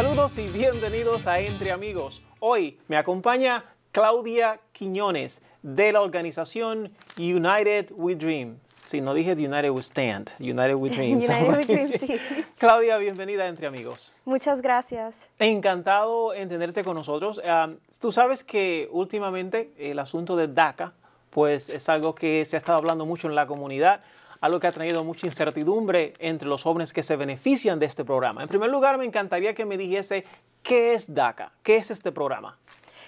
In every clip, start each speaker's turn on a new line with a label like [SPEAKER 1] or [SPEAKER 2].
[SPEAKER 1] Saludos y bienvenidos a Entre Amigos. Hoy me acompaña Claudia Quiñones de la organización United We Dream. Si no dije United We Stand, United We Dream. Claudia, bienvenida a Entre Amigos.
[SPEAKER 2] Muchas gracias.
[SPEAKER 1] Encantado en tenerte con nosotros. tú sabes que últimamente el asunto de DACA, pues es algo que se ha estado hablando mucho en la comunidad algo que ha traído mucha incertidumbre entre los jóvenes que se benefician de este programa. En primer lugar, me encantaría que me dijese qué es DACA, qué es este programa.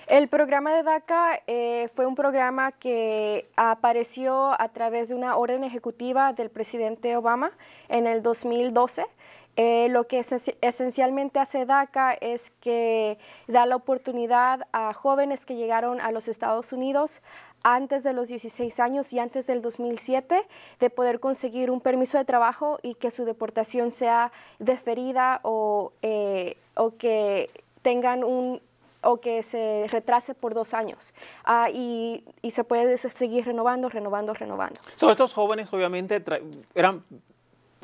[SPEAKER 2] El programa de DACA eh, fue un programa que apareció a través de una orden ejecutiva del presidente Obama en el 2012 eh, lo que esencialmente hace DACA es que da la oportunidad a jóvenes que llegaron a los Estados Unidos antes de los 16 años y antes del 2007 de poder conseguir un permiso de trabajo y que su deportación sea deferida o, eh, que tengan un o que se retrase por dos años ah, y, se puede seguir renovando, renovando, renovando.
[SPEAKER 1] estos jóvenes obviamente eran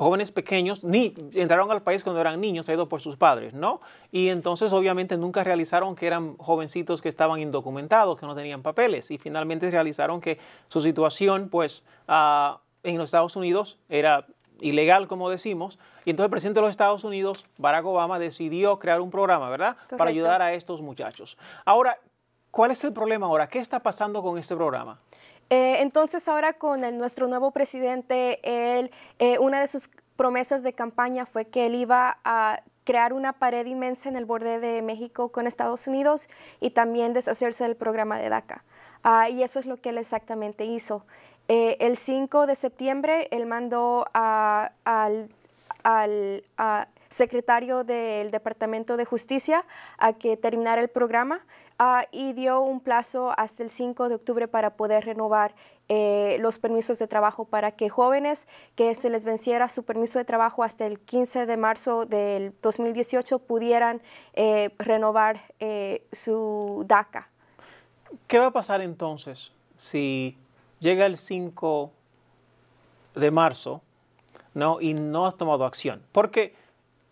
[SPEAKER 1] jóvenes pequeños, ni entraron al país cuando eran niños, traídos por sus padres, ¿no? Y entonces obviamente nunca realizaron que eran jovencitos que estaban indocumentados, que no tenían papeles, y finalmente realizaron que su situación, pues, ah, en los Estados Unidos era ilegal, como decimos, y entonces el presidente de los Estados Unidos, Barack Obama, decidió crear un programa, ¿verdad? Para ayudar a estos muchachos. Ahora, ¿cuál es el problema ahora? ¿Qué está pasando con este programa?
[SPEAKER 2] Eh, entonces ahora con nuestro nuevo presidente, él, eh, una de sus promesas de campaña fue que él iba a crear una pared inmensa en el borde de México con Estados Unidos y también deshacerse del programa de DACA. Ah, y eso es lo que él exactamente hizo. Eh, el 5 de septiembre él mandó al, secretario del Departamento de Justicia a que terminara el programa Ah, y dio un plazo hasta el 5 de octubre para poder renovar eh, los permisos de trabajo para que jóvenes que se les venciera su permiso de trabajo hasta el 15 de marzo del 2018 pudieran eh, renovar eh, su DACA.
[SPEAKER 1] ¿Qué va a pasar entonces si llega el 5 de marzo ¿no? y no has tomado acción? Porque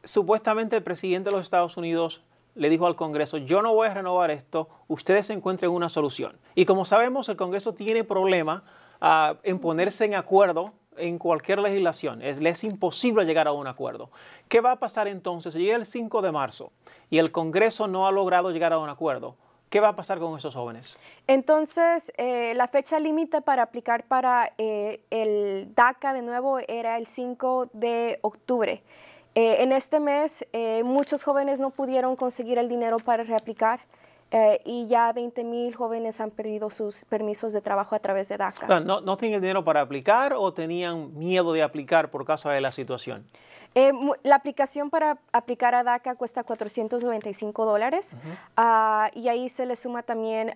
[SPEAKER 1] supuestamente el presidente de los Estados Unidos le dijo al Congreso, yo no voy a renovar esto, ustedes encuentren una solución. Y como sabemos, el Congreso tiene problema ah, en ponerse en acuerdo en cualquier legislación. Es, es imposible llegar a un acuerdo. ¿Qué va a pasar entonces? Llega el 5 de marzo y el Congreso no ha logrado llegar a un acuerdo. ¿Qué va a pasar con esos jóvenes?
[SPEAKER 2] Entonces, eh, la fecha límite para aplicar para eh, el DACA de nuevo era el 5 de octubre. Eh, en este mes eh, muchos jóvenes no pudieron conseguir el dinero para reaplicar. Eh, y ya 20 mil jóvenes han perdido sus permisos de trabajo a través de DACA.
[SPEAKER 1] ¿No, tienen dinero para aplicar o tenían miedo de aplicar por causa de la situación?
[SPEAKER 2] la aplicación para aplicar a DACA cuesta 495 dólares ah, y ahí se le suma también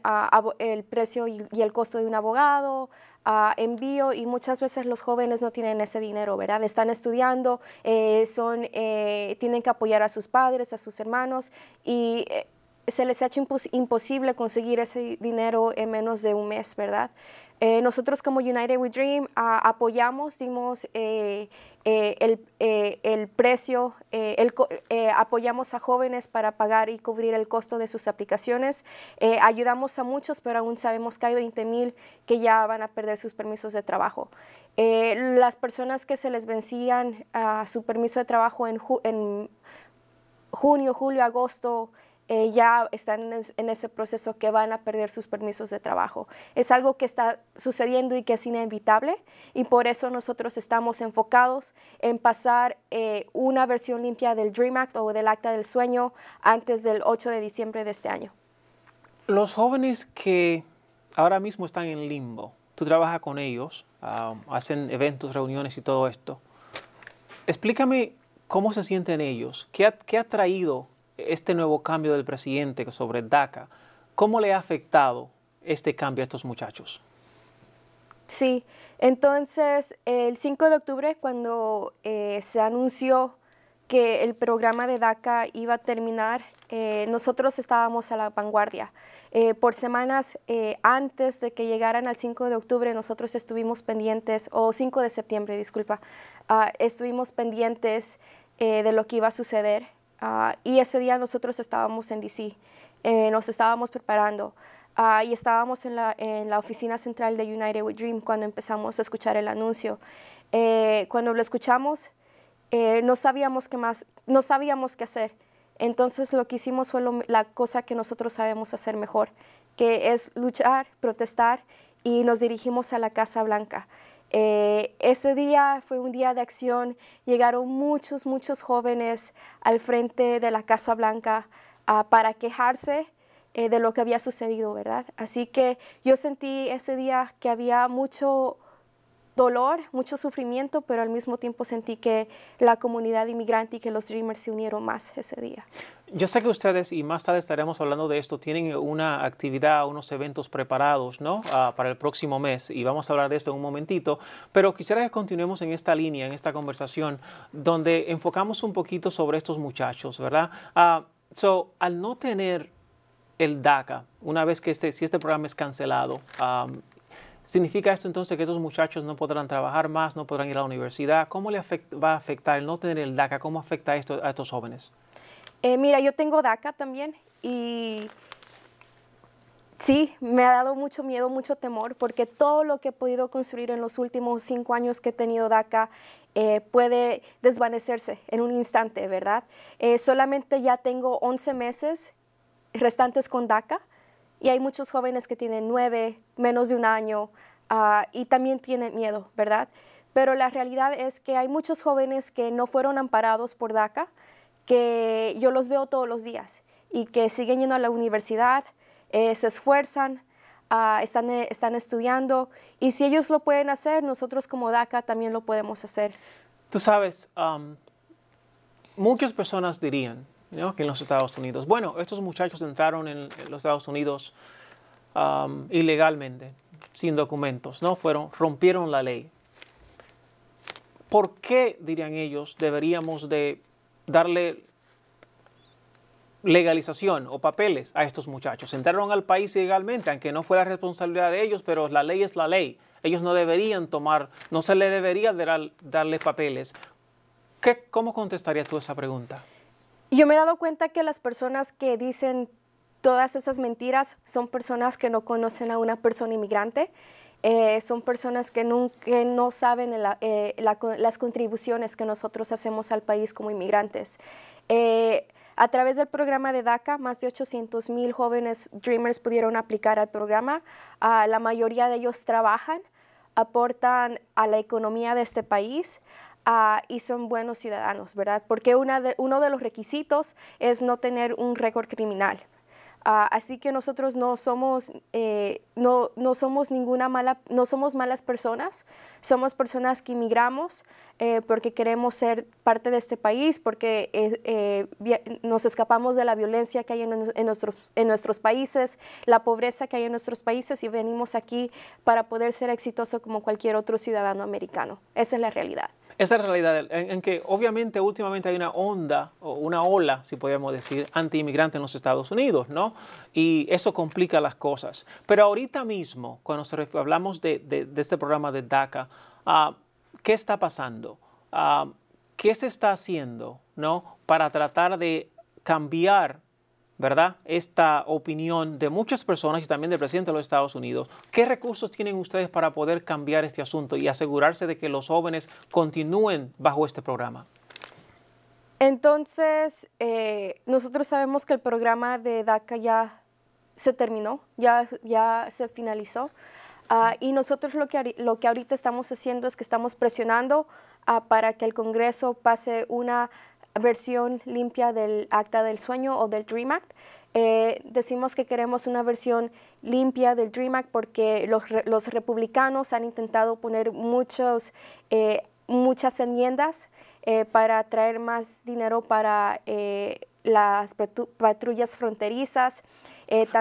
[SPEAKER 2] el precio y, el costo de un abogado, a envío y muchas veces los jóvenes no tienen ese dinero, ¿verdad? Están estudiando, eh, son, eh, tienen que apoyar a sus padres, a sus hermanos y eh, se les ha hecho imposible conseguir ese dinero en menos de un mes, ¿verdad? Eh, nosotros como United We Dream ah, apoyamos, dimos eh, eh, el, precio, apoyamos a jóvenes para pagar y cubrir el costo de sus aplicaciones. ayudamos a muchos, pero aún sabemos que hay 20,000 que ya van a perder sus permisos de trabajo. las personas que se les vencían a ah, su permiso de trabajo en junio, julio, agosto, eh, ya están en, ese proceso que van a perder sus permisos de trabajo. Es algo que está sucediendo y que es inevitable y por eso nosotros estamos enfocados en pasar eh, una versión limpia del Dream Act o del Acta del Sueño antes del 8 de diciembre de este año.
[SPEAKER 1] Los jóvenes que ahora mismo están en limbo, tú trabajas con ellos, hacen eventos, reuniones y todo esto. Explícame cómo se sienten ellos, qué qué ha traído este nuevo cambio del presidente sobre DACA, ¿cómo le ha afectado este cambio a estos muchachos?
[SPEAKER 2] Sí, entonces el 5 de octubre cuando eh, se anunció que el programa de DACA iba a terminar, eh, nosotros estábamos a la vanguardia. Eh, por semanas antes de que llegaran al 5 de octubre, nosotros estuvimos pendientes, o 5 de septiembre, disculpa, ah, estuvimos pendientes de lo que iba a suceder. Ah, y ese día nosotros estábamos en DC, eh, nos estábamos preparando ah, y estábamos en la, en oficina central de United We Dream cuando empezamos a escuchar el anuncio. Eh, cuando lo escuchamos, eh, no sabíamos qué no sabíamos qué hacer. Entonces lo que hicimos fue la cosa que nosotros sabemos hacer mejor, que es luchar, protestar y nos dirigimos a la Casa Blanca. Eh, ese día fue un día de acción, llegaron muchos, muchos jóvenes al frente de la Casa Blanca ah, para quejarse eh, de lo que había sucedido, ¿verdad? Así que yo sentí ese día que había mucho dolor, mucho sufrimiento, pero al mismo tiempo sentí que la comunidad inmigrante y que los Dreamers se unieron más ese día.
[SPEAKER 1] Yo sé que ustedes, y más tarde estaremos hablando de esto, tienen una actividad, unos eventos preparados ¿no? Ah, para el próximo mes y vamos a hablar de esto en un momentito, pero quisiera que continuemos en esta línea, en esta conversación, donde enfocamos un poquito sobre estos muchachos, ¿verdad? Ah, so, al no tener el DACA, una vez que este, si este programa es cancelado, ¿Significa esto entonces que estos muchachos no podrán trabajar más, no podrán ir a la universidad? ¿Cómo le va a afectar el no tener el DACA? ¿Cómo afecta esto a estos jóvenes?
[SPEAKER 2] Eh, mira, yo tengo DACA también y sí, me ha dado mucho miedo, mucho temor, porque todo lo que he podido construir en los últimos cinco años que he tenido DACA eh, puede desvanecerse en un instante, ¿verdad? Eh, solamente ya tengo 11 meses restantes con DACA y hay muchos jóvenes que tienen nueve, menos de un año ah, y también tienen miedo, ¿verdad? Pero la realidad es que hay muchos jóvenes que no fueron amparados por DACA, que yo los veo todos los días y que siguen yendo a la universidad, eh, se esfuerzan, ah, están, eh, están estudiando y si ellos lo pueden hacer, nosotros como DACA también lo podemos hacer.
[SPEAKER 1] Tú sabes, muchas personas dirían que en los Estados Unidos, bueno, estos muchachos entraron en, los Estados Unidos ilegalmente, sin documentos, ¿no? Fueron, rompieron la ley. ¿Por qué, dirían ellos, deberíamos de darle legalización o papeles a estos muchachos. Entraron al país ilegalmente, aunque no fue la responsabilidad de ellos, pero la ley es la ley. Ellos no deberían tomar, no se les debería dar, darle papeles. ¿Qué, ¿Cómo contestarías tú esa pregunta?
[SPEAKER 2] Yo me he dado cuenta que las personas que dicen todas esas mentiras son personas que no conocen a una persona inmigrante eh, son personas que, no saben eh, las contribuciones que nosotros hacemos al país como inmigrantes. Eh, a través del programa de DACA, más de 800 mil jóvenes Dreamers pudieron aplicar al programa. Ah, la mayoría de ellos trabajan, aportan a la economía de este país. Ah, y son buenos ciudadanos, ¿verdad? Porque uno de los requisitos es no tener un récord criminal. Ah, así que nosotros no somos, eh, no, somos ninguna mala, no somos malas personas, somos personas que emigramos eh, porque queremos ser parte de este país, porque eh, nos escapamos de la violencia que hay en, en, nuestros, en nuestros países, la pobreza que hay en nuestros países y venimos aquí para poder ser exitoso como cualquier otro ciudadano americano. Esa es la realidad.
[SPEAKER 1] Esa es la realidad, en, que obviamente últimamente hay una onda, o una ola, si podemos decir, anti-inmigrante en los Estados Unidos, ¿no? Y eso complica las cosas. Pero ahorita mismo, cuando hablamos de, este programa de DACA, ah, ¿qué está pasando? Ah, ¿Qué se está haciendo, ¿no? Para tratar de cambiar ¿verdad? Esta opinión de muchas personas y también del presidente de los Estados Unidos. ¿Qué recursos tienen ustedes para poder cambiar este asunto y asegurarse de que los jóvenes continúen bajo este programa?
[SPEAKER 2] Entonces, eh, nosotros sabemos que el programa de DACA ya se terminó, ya, ya se finalizó. Ah, y nosotros lo que, lo que ahorita estamos haciendo es que estamos presionando ah, para que el Congreso pase una versión limpia del Acta del Sueño o del Dream Act. Eh, decimos que queremos una versión limpia del Dream Act porque los, los republicanos han intentado poner muchos, eh, muchas enmiendas eh, para traer más dinero para las patrullas fronterizas.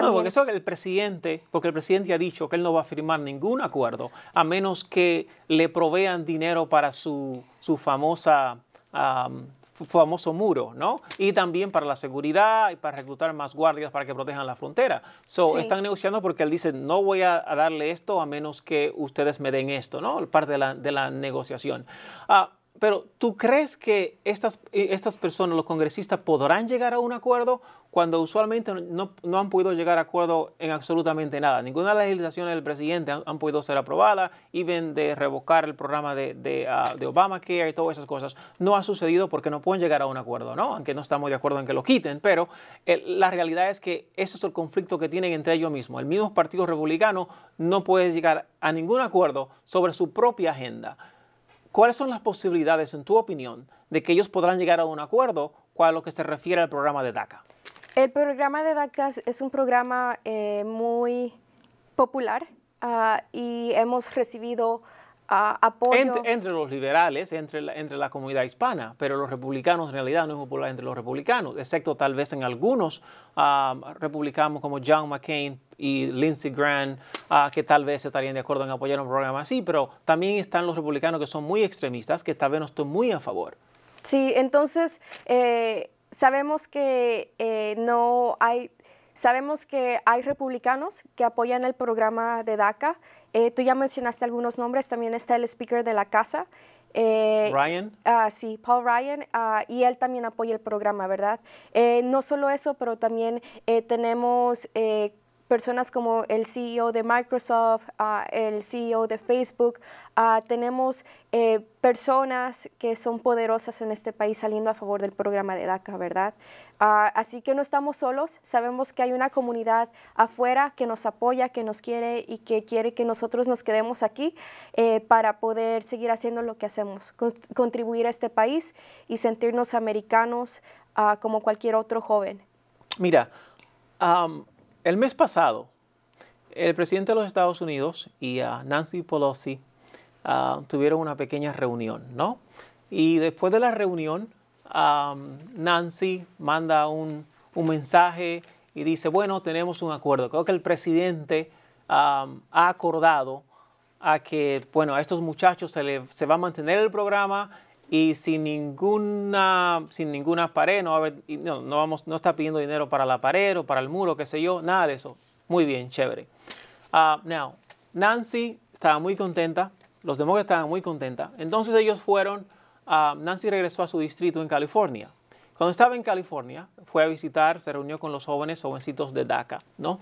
[SPEAKER 2] No, porque eso
[SPEAKER 1] el presidente, porque el presidente ha dicho que él no va a firmar ningún acuerdo a menos que le provean dinero para su, su famosa famoso muro, ¿no? Y también para la seguridad y para reclutar más guardias para que protejan la frontera. So, están negociando porque él dice, no voy a, darle esto a menos que ustedes me den esto, ¿no? Parte de la, de la negociación. Ah, pero ¿tú crees que estas, eh, estas personas, los congresistas, podrán llegar a un acuerdo cuando usualmente no, han podido llegar a acuerdo en absolutamente nada? Ninguna legislación del presidente han, podido ser aprobada, y ven de revocar el programa de, ah, de, Obamacare y todas esas cosas. No ha sucedido porque no pueden llegar a un acuerdo, ¿no? Aunque no estamos de acuerdo en que lo quiten, pero eh, la realidad es que ese es el conflicto que tienen entre ellos mismos. El mismo Partido Republicano no puede llegar a ningún acuerdo sobre su propia agenda. ¿Cuáles son las posibilidades, en tu opinión, de que ellos podrán llegar a un acuerdo con lo que se refiere al programa de DACA?
[SPEAKER 2] El programa de DACA es un programa eh, muy popular ah, y hemos recibido
[SPEAKER 1] entre, los liberales, entre la, entre la comunidad hispana, pero los republicanos en realidad no es popular entre los republicanos, excepto tal vez en algunos ah, republicanos como John McCain y Lindsey Graham, ah, que tal vez estarían de acuerdo en apoyar un programa así, pero también están los republicanos que son muy extremistas, que tal vez no estoy muy a favor.
[SPEAKER 2] Sí, entonces eh, sabemos que eh, no hay, sabemos que hay republicanos que apoyan el programa de DACA. Eh, tú ya mencionaste algunos nombres, también está el speaker de la casa. Eh, Ryan. Ah, sí, Paul Ryan, ah, y él también apoya el programa, ¿verdad? Eh, no solo eso, pero también tenemos personas como el CEO de Microsoft, ah, el CEO de Facebook, ah, tenemos eh, personas que son poderosas en este país saliendo a favor del programa de DACA, ¿verdad? Ah, así que no estamos solos, sabemos que hay una comunidad afuera que nos apoya, que nos quiere y que quiere que nosotros nos quedemos aquí eh, para poder seguir haciendo lo que hacemos, contribuir a este país y sentirnos americanos como cualquier otro joven.
[SPEAKER 1] Mira, el mes pasado, el presidente de los Estados Unidos y ah, Nancy Pelosi ah, tuvieron una pequeña reunión, ¿no? Y después de la reunión, ah, Nancy manda un, mensaje y dice, bueno, tenemos un acuerdo. Creo que el presidente ha acordado a que, bueno, a estos muchachos se, le, se va a mantener el programa y sin ninguna, sin ninguna pared, no, no, no, vamos, no está pidiendo dinero para la pared o para el muro, qué sé yo, nada de eso. Muy bien, chévere. Ah, now, Nancy estaba muy contenta, los demócratas estaban muy contentas. Entonces ellos fueron, ah, Nancy regresó a su distrito en California. Cuando estaba en California, fue a visitar, se reunió con los jóvenes, jovencitos de DACA, ¿no?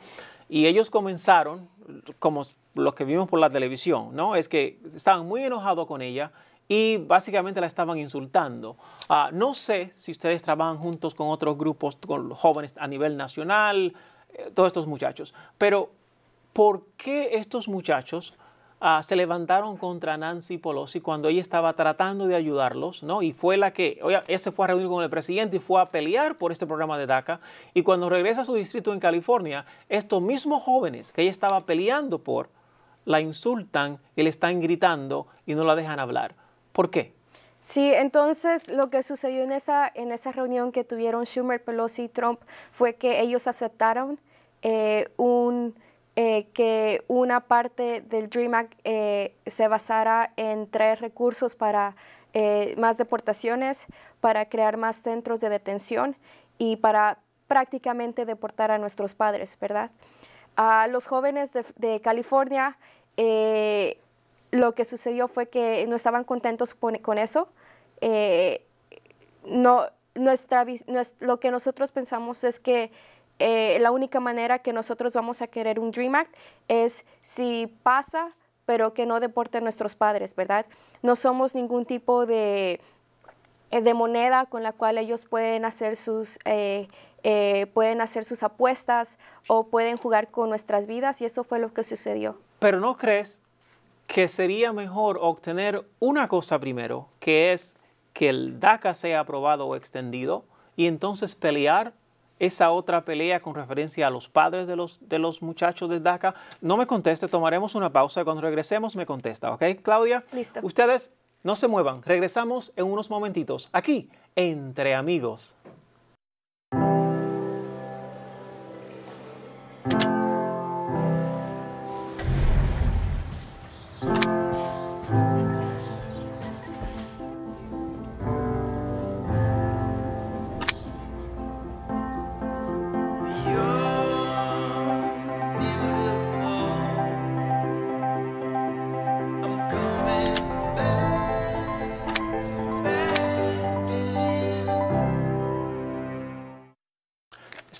[SPEAKER 1] Y ellos comenzaron, como los que vimos por la televisión, ¿no? Es que estaban muy enojados con ella y básicamente la estaban insultando. Ah, no sé si ustedes trabajan juntos con otros grupos, con jóvenes a nivel nacional, eh, todos estos muchachos, pero ¿por qué estos muchachos ah, se levantaron contra Nancy Pelosi cuando ella estaba tratando de ayudarlos? ¿no? Y fue la que, ella se fue a reunir con el presidente y fue a pelear por este programa de DACA. Y cuando regresa a su distrito en California, estos mismos jóvenes que ella estaba peleando por, la insultan y le están gritando y no la dejan hablar. ¿Por qué?
[SPEAKER 2] Sí, entonces lo que sucedió en esa, en esa reunión que tuvieron Schumer, Pelosi y Trump fue que ellos aceptaron eh, un, eh, que una parte del DREAM Act eh, se basara en tres recursos para más deportaciones, para crear más centros de detención y para prácticamente deportar a nuestros padres, ¿verdad? A los jóvenes de, California lo que sucedió fue que no estaban contentos con, eso. Eh, no, nuestra, lo que nosotros pensamos es que eh, la única manera que nosotros vamos a querer un Dream Act es si pasa, pero que no deporten nuestros padres, ¿verdad? No somos ningún tipo de, eh, moneda con la cual ellos pueden hacer sus... pueden hacer sus apuestas o pueden jugar con nuestras vidas y eso fue lo que sucedió.
[SPEAKER 1] Pero no crees que sería mejor obtener una cosa primero, que es que el DACA sea aprobado o extendido, y entonces pelear esa otra pelea con referencia a los padres de los, muchachos de DACA. No me conteste, tomaremos una pausa cuando regresemos me contesta, ¿ok? Claudia, ustedes no se muevan, regresamos en unos momentitos, aquí, entre amigos.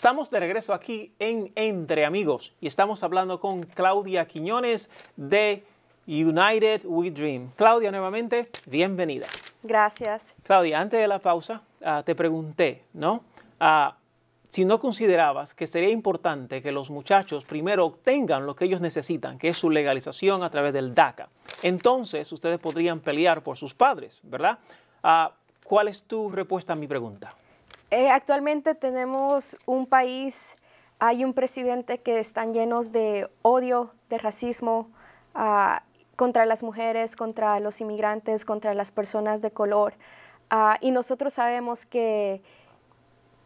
[SPEAKER 1] Estamos de regreso aquí en Entre Amigos y estamos hablando con Claudia Quiñones de United We Dream. Claudia, nuevamente, bienvenida.
[SPEAKER 2] Gracias.
[SPEAKER 1] Claudia, antes de la pausa, ah, te pregunté, ¿no? Ah, si no considerabas que sería importante que los muchachos primero obtengan lo que ellos necesitan, que es su legalización a través del DACA. Entonces, ustedes podrían pelear por sus padres, ¿verdad? Ah, ¿Cuál es tu respuesta a mi pregunta?
[SPEAKER 2] Eh, actualmente tenemos un país, hay un presidente que están llenos de odio, de racismo ah, contra las mujeres, contra los inmigrantes, contra las personas de color. Ah, y nosotros sabemos que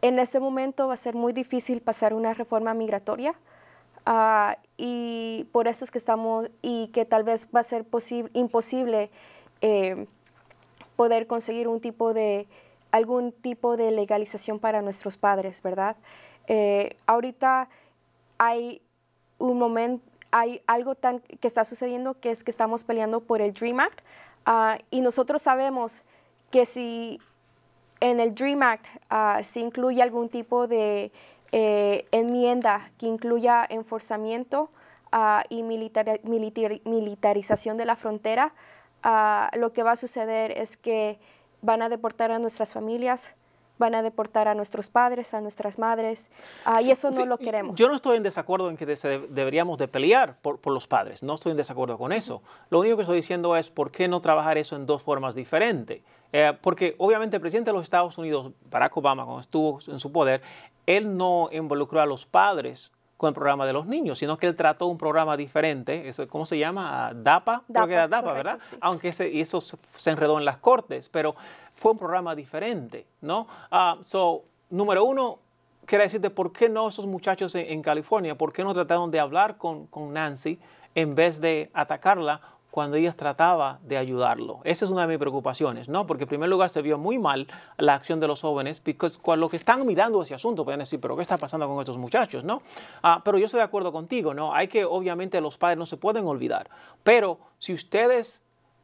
[SPEAKER 2] en este momento va a ser muy difícil pasar una reforma migratoria. Ah, y por eso es que estamos y que tal vez va a ser imposible eh, poder conseguir un tipo de algún tipo de legalización para nuestros padres, ¿verdad? Eh, ahorita hay un momento, hay algo tan que está sucediendo que es que estamos peleando por el Dream Act ah, y nosotros sabemos que si en el Dream Act ah, se incluye algún tipo de eh, enmienda que incluya enforzamiento ah, y militar, militarización de la frontera, lo que va a suceder es que van a deportar a nuestras familias, van a deportar a nuestros padres, a nuestras madres, ah, y eso no lo queremos.
[SPEAKER 1] Yo no estoy en desacuerdo en que deberíamos de pelear por, los padres, no estoy en desacuerdo con eso. Lo único que estoy diciendo es por qué no trabajar eso en dos formas diferentes. Eh, porque obviamente el presidente de los Estados Unidos, Barack Obama, cuando estuvo en su poder, él no involucró a los padres con el programa de los niños, sino que él trató un programa diferente, ¿cómo se llama? Ah, DAPA, creo que era DAPA, ¿verdad? Aunque eso se enredó en las cortes, pero fue un programa diferente, ¿no? Ah, so, número uno, quería decirte, ¿por qué no esos muchachos en, California? ¿Por qué no trataron de hablar con, con Nancy en vez de atacarla cuando ella trataba de ayudarlo. Esa es una de mis preocupaciones, ¿no? Porque en primer lugar se vio muy mal la acción de los jóvenes, porque con lo que están mirando ese asunto pueden decir, pero ¿qué está pasando con estos muchachos, no? Ah, pero yo estoy de acuerdo contigo, ¿no? Hay que, obviamente, los padres no se pueden olvidar, pero si ustedes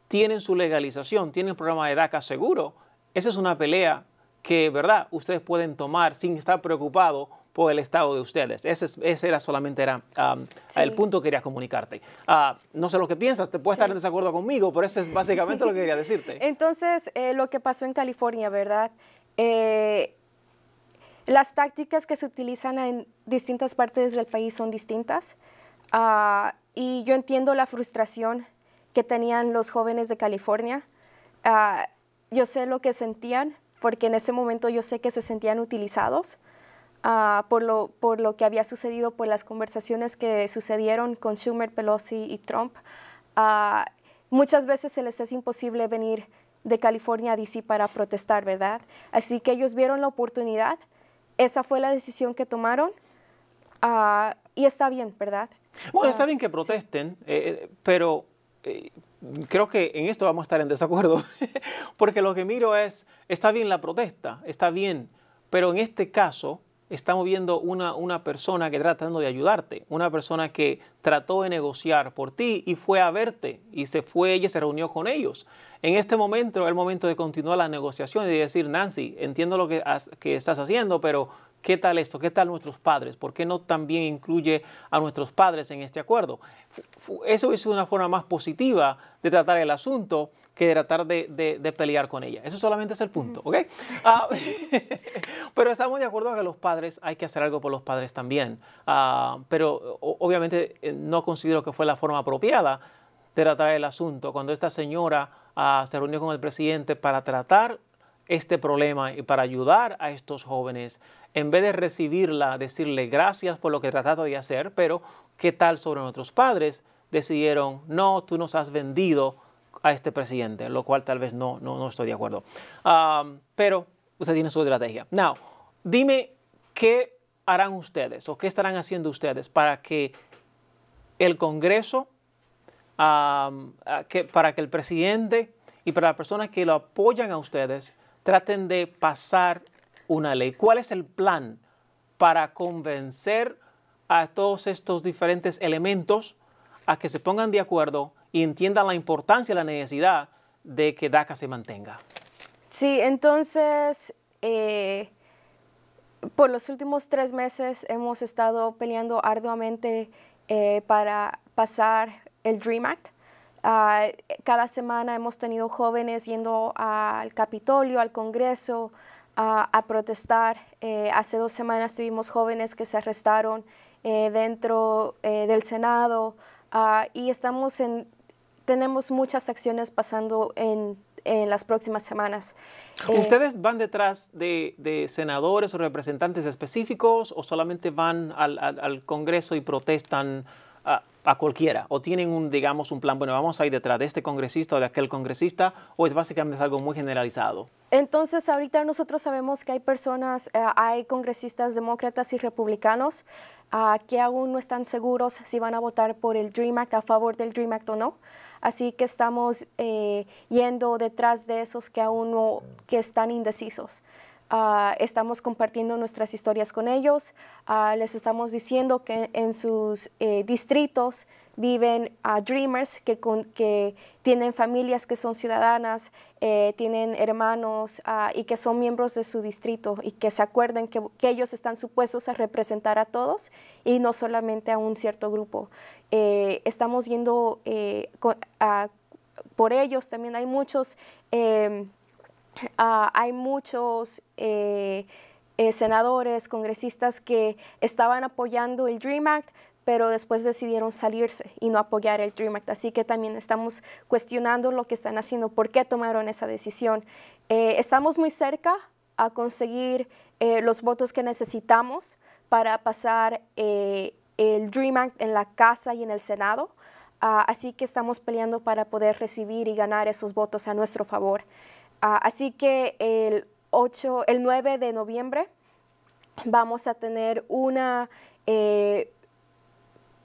[SPEAKER 1] tienen su legalización, tienen el programa de DACA seguro, esa es una pelea que, ¿verdad?, ustedes pueden tomar sin estar preocupados o el estado de ustedes. Ese, era solamente era, ah, el punto que quería comunicarte. Ah, no sé lo que piensas, te puedes estar en desacuerdo conmigo, pero eso es básicamente lo que quería decirte.
[SPEAKER 2] Entonces, eh, lo que pasó en California, ¿verdad? Eh, las tácticas que se utilizan en distintas partes del país son distintas ah, y yo entiendo la frustración que tenían los jóvenes de California. yo sé lo que sentían porque en ese momento yo sé que se sentían utilizados por, lo, por lo que había sucedido, por las conversaciones que sucedieron con Schumer, Pelosi y Trump. muchas veces se les es imposible venir de California a DC para protestar, ¿verdad? Así que ellos vieron la oportunidad, esa fue la decisión que tomaron y está bien, ¿verdad?
[SPEAKER 1] Bueno, está bien que protesten, eh, eh, pero eh, creo que en esto vamos a estar en desacuerdo, porque lo que miro es, está bien la protesta, está bien, pero en este caso estamos viendo una, persona que tratando de ayudarte, una persona que trató de negociar por ti y fue a verte y se fue ella se reunió con ellos. En este momento es el momento de continuar la negociación y de decir, Nancy, entiendo lo que, que estás haciendo, pero ¿Qué tal esto? ¿Qué tal nuestros padres? ¿Por qué no también incluye a nuestros padres en este acuerdo? Eso es una forma más positiva de tratar el asunto que tratar de, pelear con ella. Eso solamente es el punto, ¿ok? Ah, pero estamos de acuerdo que los padres, hay que hacer algo por los padres también. Ah, pero obviamente eh, no considero que fue la forma apropiada de tratar el asunto. Cuando esta señora ah, se reunió con el presidente para tratar este problema y para ayudar a estos jóvenes, en vez de recibirla, decirle gracias por lo que trataste de hacer, pero ¿qué tal sobre nuestros padres? Decidieron, no, tú nos has vendido a este presidente, lo cual tal vez no, no, estoy de acuerdo. Ah, pero usted tiene su estrategia. Now, dime qué harán ustedes o qué estarán haciendo ustedes para que el Congreso, ah, ah, que, para que el presidente y para las personas que lo apoyan a ustedes traten de pasar una ley. ¿Cuál es el plan para convencer a todos estos diferentes elementos a que se pongan de acuerdo y entiendan la importancia y la necesidad de que DACA se mantenga.
[SPEAKER 2] Sí, entonces, eh, por los últimos tres meses hemos estado peleando arduamente eh, para pasar el DREAM Act. Ah, cada semana hemos tenido jóvenes yendo al Capitolio, al Congreso, a protestar. Eh, hace dos semanas tuvimos jóvenes que se arrestaron dentro del Senado ah, y estamos en tenemos muchas acciones pasando en, las próximas semanas.
[SPEAKER 1] Eh, ¿Ustedes van detrás de, senadores o representantes específicos o solamente van al, Congreso y protestan? A, cualquiera o tienen un, digamos, un plan, bueno, vamos a ir detrás de este congresista o de aquel congresista o es básicamente algo muy generalizado?
[SPEAKER 2] Entonces, ahorita nosotros sabemos que hay personas, eh, hay congresistas demócratas y republicanos ah, que aún no están seguros si van a votar por el DREAM Act, a favor del DREAM Act o no. Así que estamos eh, yendo detrás de esos que aún no, que están indecisos. Ah, estamos compartiendo nuestras historias con ellos, ah, les estamos diciendo que en sus eh, distritos viven a dreamers que, tienen familias que son ciudadanas, eh, tienen hermanos ah, y que son miembros de su distrito y que se acuerden que, ellos están supuestos a representar a todos y no solamente a un cierto grupo. Eh, estamos yendo eh, por ellos, también hay muchos, em, hay muchos senadores, congresistas que estaban apoyando el Dream Act, pero después decidieron salirse y no apoyar el Dream Act. Así que también estamos cuestionando lo que están haciendo, por qué tomaron esa decisión. Eh, estamos muy cerca a conseguir eh, los votos que necesitamos para pasar eh, el Dream Act en la Casa y en el Senado. Ah, así que estamos peleando para poder recibir y ganar esos votos a nuestro favor. Ah, así que el, 8, el 9 de noviembre vamos a tener una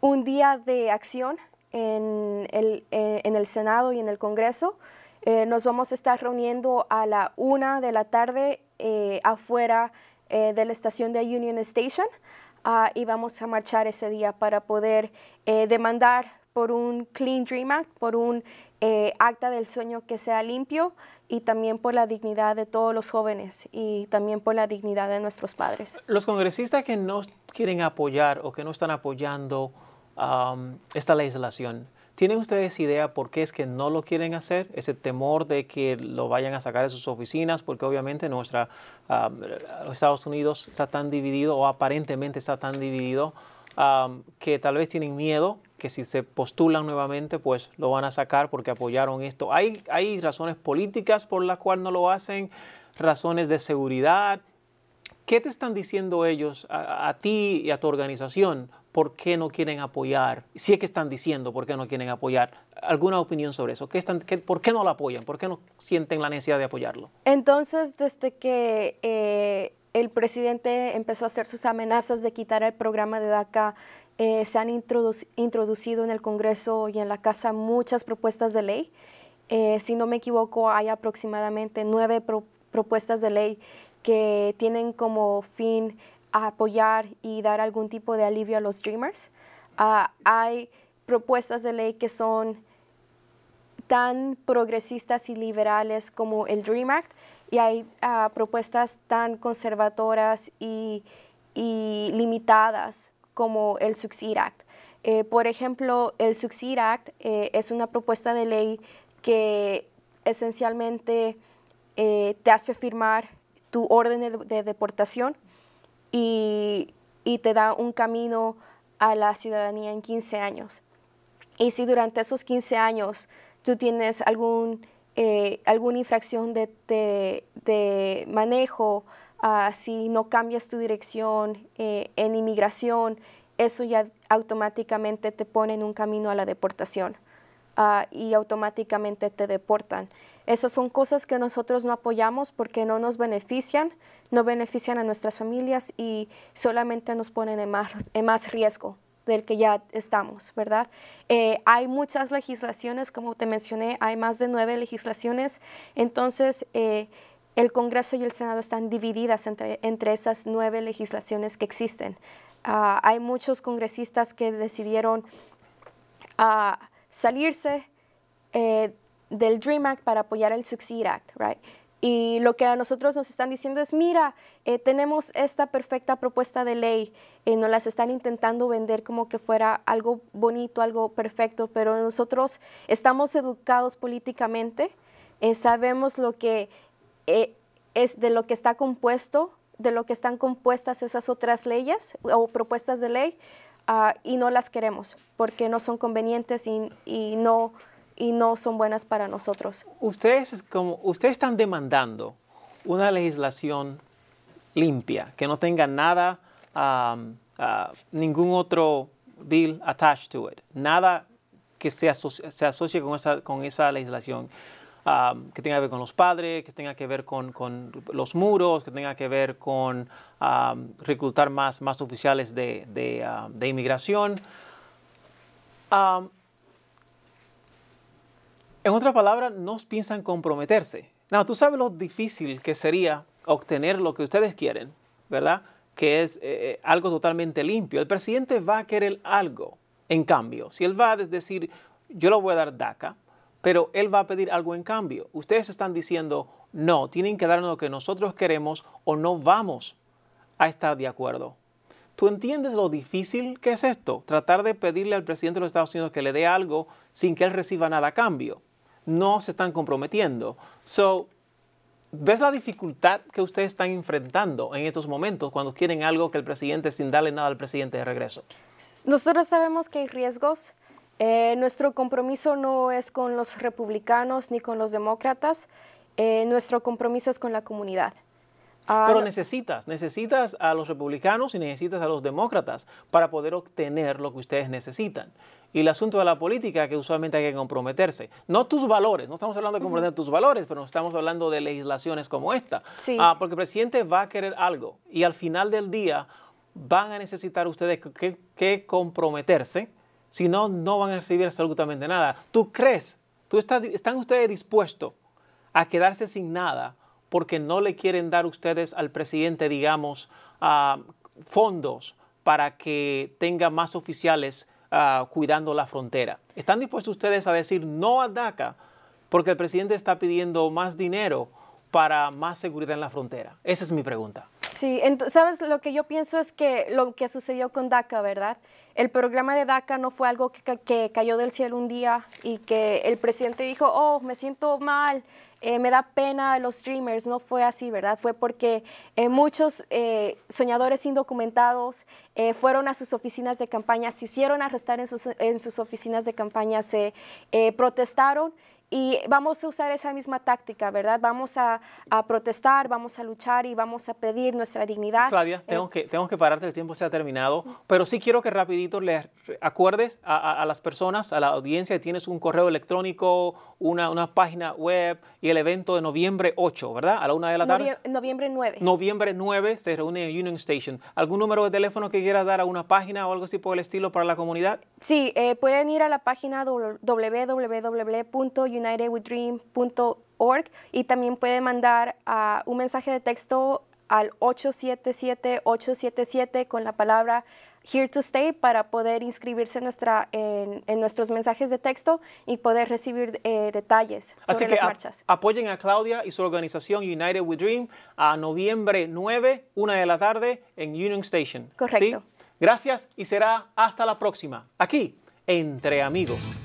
[SPEAKER 2] un día de acción eh, en el, Senado y en el Congreso. Eh, nos vamos a estar reuniendo a la una de la tarde eh, afuera de la estación de Union Station ah, y vamos a marchar ese día para poder demandar por un Clean Dream Act, por un acta del sueño que sea limpio y también por la dignidad de todos los jóvenes y también por la dignidad de nuestros padres.
[SPEAKER 1] Los congresistas que no quieren apoyar o que no están apoyando esta legislación. ¿Tienen ustedes idea por qué es que no lo quieren hacer? Ese temor de que lo vayan a sacar de sus oficinas, porque obviamente nuestra, Estados Unidos está tan dividido o aparentemente está tan dividido que tal vez tienen miedo que si se postulan nuevamente, pues lo van a sacar porque apoyaron esto. Hay, hay razones políticas por las cuales no lo hacen, razones de seguridad. ¿Qué te están diciendo ellos a ti y a tu organización por qué no quieren apoyar, si es que están diciendo por qué no quieren apoyar. ¿Alguna opinión sobre eso? están, ¿Por qué no lo apoyan? ¿Por qué no sienten la necesidad de apoyarlo?
[SPEAKER 2] Entonces, desde que eh, el presidente empezó a hacer sus amenazas de quitar el programa de DACA, eh, se han introducido en el Congreso y en la Casa muchas propuestas de ley. Eh, si no me equivoco, hay aproximadamente nueve propuestas de ley que tienen como fin apoyar y dar algún tipo de alivio a los dreamers. Ah, hay propuestas de ley que son tan progresistas y liberales como el Dream Act y hay ah, propuestas tan conservadoras y, limitadas como el Succeed Act. Eh, por ejemplo, el Succeed Act eh, es una propuesta de ley que esencialmente eh, te hace firmar tu orden de deportación y, te da un camino a la ciudadanía en 15 años. Y si durante esos 15 años tú tienes eh, alguna infracción de, manejo, ah, si no cambias tu dirección eh, en inmigración, eso ya automáticamente te pone en un camino a la deportación ah, y automáticamente te deportan. Esas son cosas que nosotros no apoyamos porque no nos benefician, no benefician a nuestras familias y solamente nos ponen en más, más riesgo del que ya estamos, ¿verdad? Eh, hay muchas legislaciones, como te mencioné, hay más de nueve legislaciones, entonces eh, el Congreso y el Senado están divididas entre, esas nueve legislaciones que existen. Ah, hay muchos congresistas que decidieron ah, salirse eh, del DREAM Act para apoyar el Succeed Act, ¿right? y lo que a nosotros nos están diciendo es, mira, eh, tenemos esta perfecta propuesta de ley, eh, nos las están intentando vender como que fuera algo bonito, algo perfecto, pero nosotros estamos educados políticamente, eh, sabemos lo que eh, es de lo que está compuesto, de lo que están compuestas esas otras leyes o propuestas de ley, ah, y no las queremos porque no son convenientes y no y no son buenas para nosotros.
[SPEAKER 1] Ustedes, como, ustedes están demandando una legislación limpia, que no tenga nada, um, uh, ningún otro bill attached to it, nada que se, asocie, se asocie con esa, con esa legislación. Um, que tenga que ver con los padres, que tenga que ver con, con los muros, que tenga que ver con um, reclutar más, más oficiales de, de, uh, inmigración. En otras palabras, no piensan comprometerse. No, tú sabes lo difícil que sería obtener lo que ustedes quieren, ¿verdad? Que es eh, eh, algo totalmente limpio. El presidente va a querer algo en cambio. Si él va a decir, yo le voy a dar DACA, pero él va a pedir algo en cambio. Ustedes están diciendo, no, tienen que darnos lo que nosotros queremos o no vamos a estar de acuerdo. ¿Tú entiendes lo difícil que es esto? Tratar de pedirle al presidente de los Estados Unidos que le dé algo sin que él reciba nada a cambio no se están comprometiendo. So, ¿Ves la dificultad que ustedes están enfrentando en estos momentos cuando quieren algo que el presidente, sin darle nada al presidente de regreso?
[SPEAKER 2] Nosotros sabemos que hay riesgos. Eh, nuestro compromiso no es con los republicanos ni con los demócratas. Eh, nuestro compromiso es con la comunidad. Ah,
[SPEAKER 1] pero necesitas, necesitas a los republicanos y necesitas a los demócratas para poder obtener lo que ustedes necesitan. Y el asunto de la política que usualmente hay que comprometerse. No tus valores, no estamos hablando de comprometer tus valores, pero estamos hablando de legislaciones como esta. Ah, porque el presidente va a querer algo y al final del día van a necesitar ustedes que, comprometerse, si no, no van a recibir absolutamente nada. ¿Tú crees? ¿Tú ¿Están ustedes dispuestos a quedarse sin nada? porque no le quieren dar ustedes al presidente, digamos, ah, fondos para que tenga más oficiales ah, cuidando la frontera. ¿Están dispuestos ustedes a decir no a DACA porque el presidente está pidiendo más dinero para más seguridad en la frontera? Esa es mi pregunta.
[SPEAKER 2] Sí, entonces, sabes, lo que yo pienso es que lo que sucedió con DACA, ¿verdad? El programa de DACA no fue algo que, cayó del cielo un día y que el presidente dijo, oh, me siento mal, eh, me da pena los streamers, no fue así, ¿verdad? Fue porque eh, muchos eh, soñadores indocumentados fueron a sus oficinas de campaña, se hicieron arrestar en sus, en sus oficinas de campaña, se protestaron y vamos a usar esa misma táctica, ¿verdad? Vamos a, protestar, vamos a luchar y vamos a pedir nuestra dignidad. Claudia, eh, tengo,
[SPEAKER 1] que, tengo que pararte, el tiempo se ha terminado, pero sí quiero que rapidito le acuerdes a, las personas, a la audiencia, tienes un correo electrónico, una, página web y el evento de noviembre 8, ¿verdad? A la una de la tarde.
[SPEAKER 2] Noviembre 9.
[SPEAKER 1] Noviembre 9 se reúne en Union Station. ¿Algún número de teléfono que quieras dar a una página o algo así por el estilo para la comunidad?
[SPEAKER 2] Sí, eh, pueden ir a la página www.unionstationorg unitedwithdream.org y también puede mandar ah, un mensaje de texto al 877-877 con la palabra Here to Stay para poder inscribirse en, nuestros mensajes de texto y poder recibir eh, detalles sobre Así que las marchas.
[SPEAKER 1] apoyen a Claudia y su organización United with Dream a noviembre 9, 1 de la tarde en Union Station. Correcto. Gracias y será hasta la próxima, aquí, entre amigos.